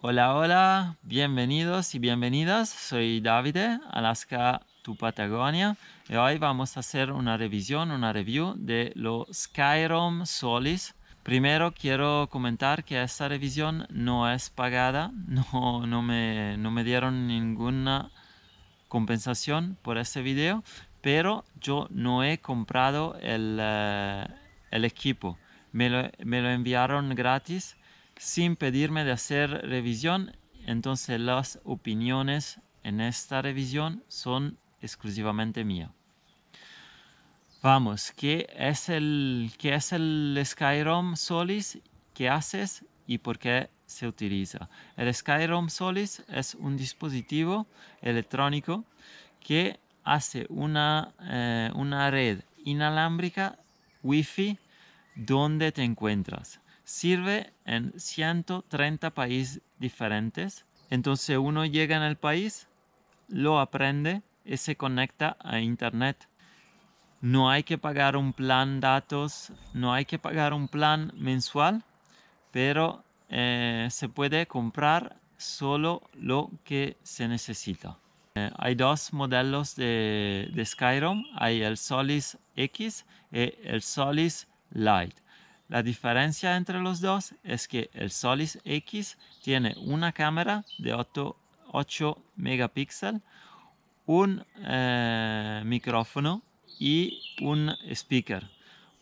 Hola, hola, bienvenidos y bienvenidas. Soy Davide, Alaska, tu Patagonia. Y hoy vamos a hacer una revisión, una review de los Skyrim Solis. Primero quiero comentar que esta revisión no es pagada, no, no, me, dieron ninguna compensación por este video, pero yo no he comprado el, eh, equipo. Me lo, me lo enviaron gratis sin pedirme de hacer revisión. Entonces las opiniones en esta revisión son exclusivamente mías. Vamos, ¿qué es el, qué es el Skyrim Solis? ¿Qué haces y por qué se utiliza? El Skyrim Solis es un dispositivo electrónico que hace una, eh, una red inalámbrica Wi-Fi donde te encuentras sirve en 130 países diferentes. Entonces uno llega en el país, lo aprende y se conecta a Internet. No hay que pagar un plan datos, no hay que pagar un plan mensual, pero eh, se puede comprar solo lo que se necesita. Eh, hay dos modelos de, de Skyrim, hay el Solis X y el Solis Lite. La diferencia entre los dos es que el Solis X tiene una cámara de 8, 8 megapíxeles, un eh, micrófono y un speaker.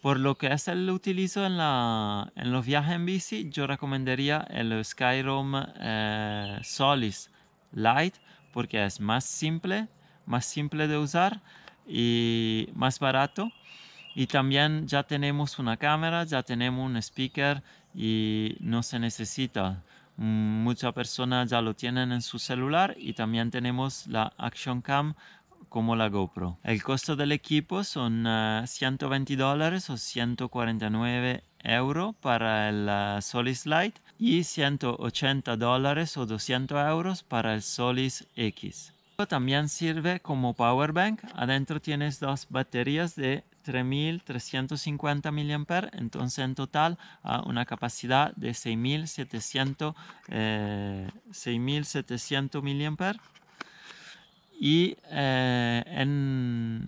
Por lo que es este el utilizo en, en los viajes en bici, yo recomendaría el Skyrim eh, Solis Lite porque es más simple, más simple de usar y más barato. Y también ya tenemos una cámara, ya tenemos un speaker y no se necesita. Mm, muchas personas ya lo tienen en su celular y también tenemos la Action Cam como la GoPro. El costo del equipo son 120 ah, dólares o 149 euros para el ah, Solis Lite y 180 dólares o 200 euros para el Solis X. También sirve como power bank. Adentro tienes dos baterías de 3.350 mAh, entonces en total a ah, una capacidad de 6.700 eh, mAh. Y eh,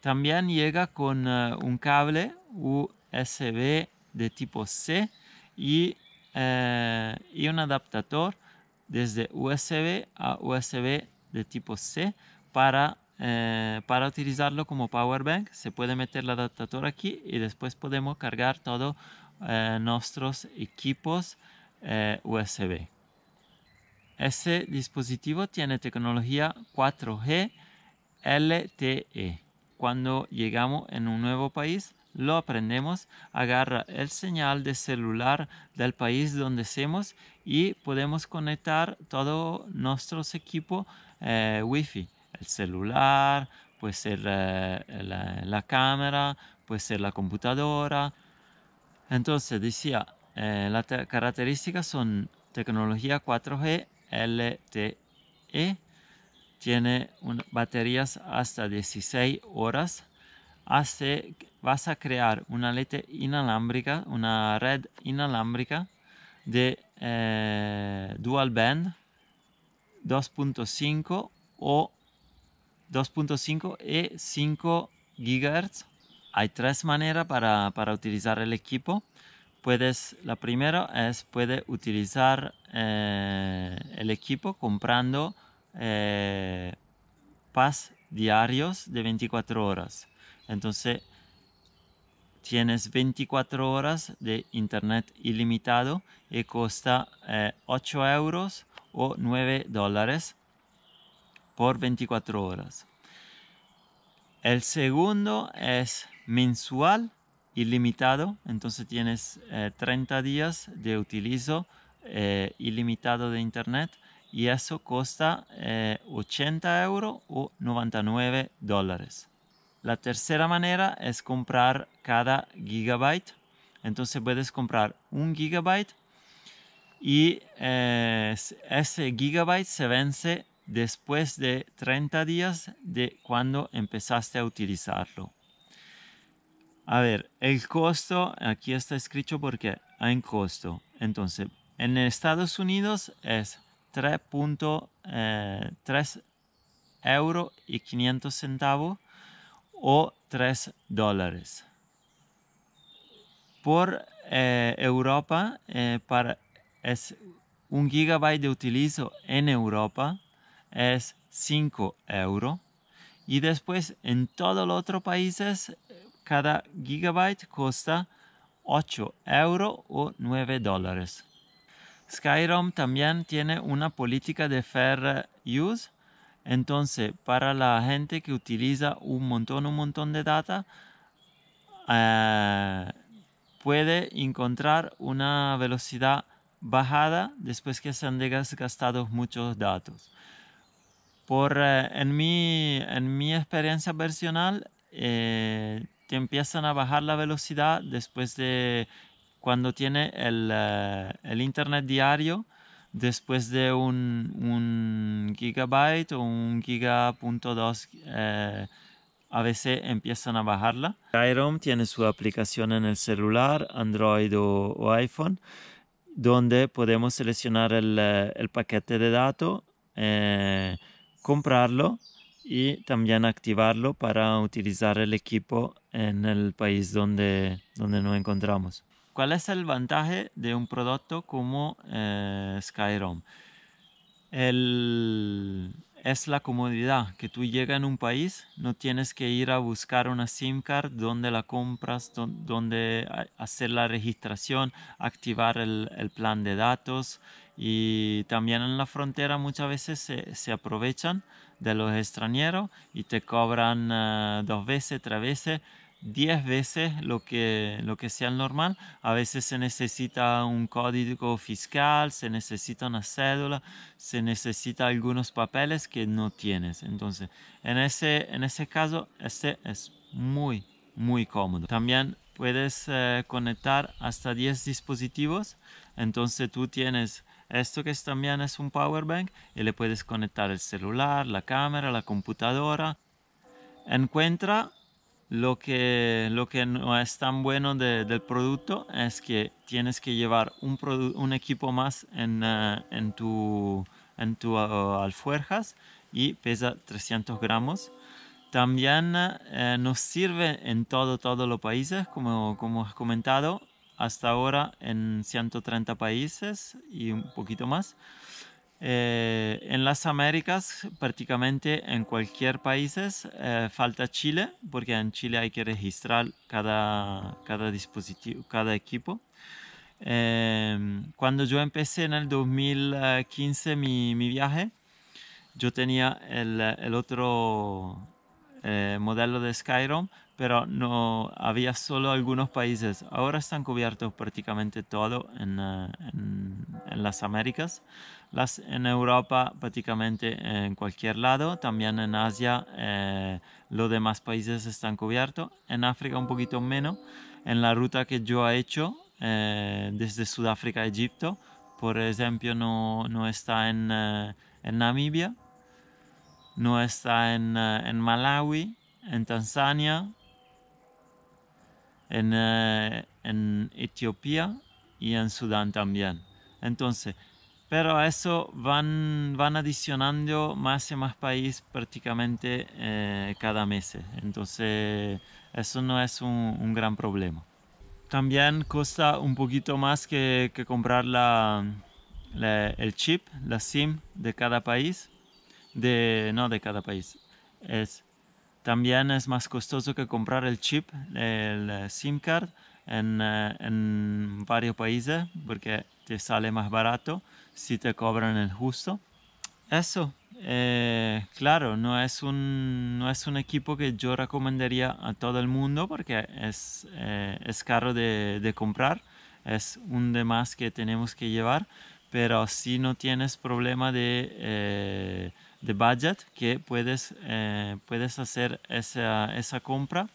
también llega con eh, un cable USB de tipo C y, eh, y un adaptador desde USB a USB de tipo C para eh, para utilizarlo como power bank se puede meter el adaptador aquí y después podemos cargar todos eh, nuestros equipos eh, USB. ese dispositivo tiene tecnología 4G LTE. Cuando llegamos en un nuevo país, lo aprendemos, agarra el señal de celular del país donde estemos y podemos conectar todos nuestros equipos Wi-Fi el celular, puede ser eh, la, cámara, puede ser la computadora. Entonces decía, eh, la característica son tecnología 4G LTE, tiene baterías hasta 16 horas, hace, vas a crear una red inalámbrica, una red inalámbrica de eh, dual band 2.5 o 2.5 y 5 GHz. Hay tres maneras para, para, utilizar el equipo. Puedes, la primera es puede utilizar eh, el equipo comprando eh, pas diarios de 24 horas. Entonces tienes 24 horas de internet ilimitado y cuesta 8 eh, euros o 9 dólares por 24 horas. El segundo es mensual ilimitado, entonces tienes 30 eh, días de utilizo eh, ilimitado de internet y eso cuesta 80 euros o 99 dólares. La tercera manera es comprar cada gigabyte, entonces puedes comprar un gigabyte y eh, ese gigabyte se vence después de 30 días de cuando empezaste a utilizarlo. A ver, el costo, aquí está escrito porque hay un costo. Entonces, en Estados Unidos es 3.3 eh, euros y 500 centavos o 3 dólares. Por eh, Europa, eh, es un gigabyte de utilizo en Europa es 5 euros. Y después en todos los otros países cada gigabyte cuesta 8 euros o 9 dólares. Skyrom también tiene una política de fair use. Entonces, para la gente que utiliza un montón, un montón de data, eh, puede encontrar una velocidad bajada después que se han desgastado muchos datos. Por, eh, en, mi, en mi experiencia personal, te eh, empiezan a bajar la velocidad después de cuando tiene el, eh, el internet diario, después de un, un gigabyte o un giga.2 eh, a veces empiezan a bajarla. Iron tiene su aplicación en el celular, Android o, iPhone, donde podemos seleccionar el, el paquete de datos comprarlo y también activarlo para utilizar el equipo en el país donde, donde nos encontramos. ¿Cuál es el vantaje de un producto como eh, Skyrom? es la comodidad, que tú llegas en un país, no tienes que ir a buscar una SIM card donde la compras, donde hacer la registración, activar el plan de datos y también en la frontera muchas veces se, se aprovechan de los extranjeros y te cobran ah, dos veces, tres veces, diez veces lo que, lo que sea normal. A veces se necesita un código fiscal, se necesita una cédula, se necesita algunos papeles que no tienes. Entonces, en ese, en ese caso, este es muy, muy cómodo. También puedes eh, conectar hasta 10 dispositivos. Entonces tú tienes esto que es, también es un power bank y le puedes conectar el celular, la cámara, la computadora. Encuentra lo que, lo que no es tan bueno del producto es que tienes que llevar un, un equipo más en, eh, tu, en tu eh, alfuerjas y pesa 300 gramos. También eh, nos sirve en todo, todos los países, como, como has comentado, hasta ahora en 130 países y un poquito más. Eh, en las Américas, prácticamente en cualquier país, eh, falta Chile, porque en Chile hay que registrar cada, dispositivo, cada equipo. Eh, cuando yo empecé en el 2015 mi, viaje, yo tenía el, el otro modelo de Skyrim, pero no había solo algunos países. Ahora están cubiertos prácticamente todo eh, en, las Américas, las en Europa prácticamente en cualquier lado, también en Asia eh, los demás países están cubiertos, en África un poquito menos, en la ruta que yo he hecho eh, desde Sudáfrica a Egipto, por ejemplo, no, no está en, Namibia, no está en, en Malawi, en Tanzania, eh, en, Etiopía y en Sudán también. Entonces, pero a eso van, van adicionando más y más países prácticamente eh, cada mes. Entonces, eso no es un, gran problema. También cuesta un poquito más que, que comprar la, la, el chip, la SIM de cada país. De, no de cada país, es también es más costoso que comprar el chip, el eh, SIM card, eh, en, varios países porque te sale más barato si te cobran el justo. Eso, eh, claro, no es, un, no es un equipo que yo recomendaría a todo el mundo porque es, es caro de, comprar, es un de más que tenemos que llevar, pero si no tienes problema de de budget que puedes, eh, puedes hacer esa, compra.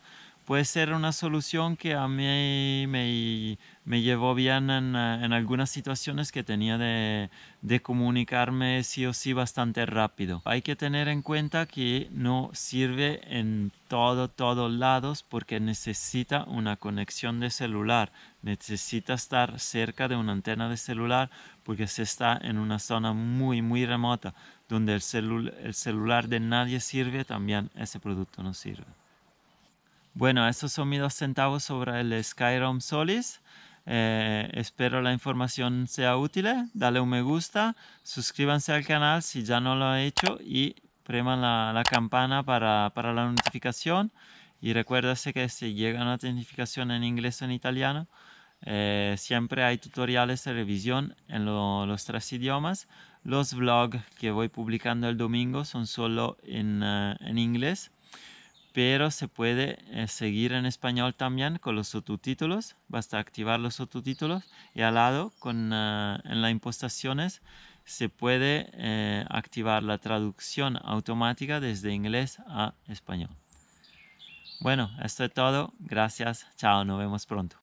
Puede ser una solución que a mí me, me llevó bien eh, en, algunas situaciones que tenía de, de, comunicarme sí o sí bastante rápido. Hay que tener en cuenta que no sirve en todo, todos lados porque necesita una conexión de celular. Necesita estar cerca de una antena de celular porque se está en una zona muy, muy remota donde el, celular de nadie sirve, también ese producto no sirve. Bueno, esos son mis dos centavos sobre el Skyrim Solis. Eh, espero la información sea útil. Dale un me gusta, suscríbanse al canal si ya no lo han hecho y preman la, campana para, la notificación. Y recuérdase que si llega una notificación en inglés o en italiano, eh, siempre hay tutoriales de revisión en los tres idiomas. Los vlogs que voy publicando el domingo son solo en, eh, inglés, pero se puede eh, seguir en español también con los subtítulos. Basta activar los subtítulos y al lado con, eh, en las impostaciones se puede activar la traducción automática desde inglés a español. Bueno, esto es todo. Gracias. Chao. Nos vemos pronto.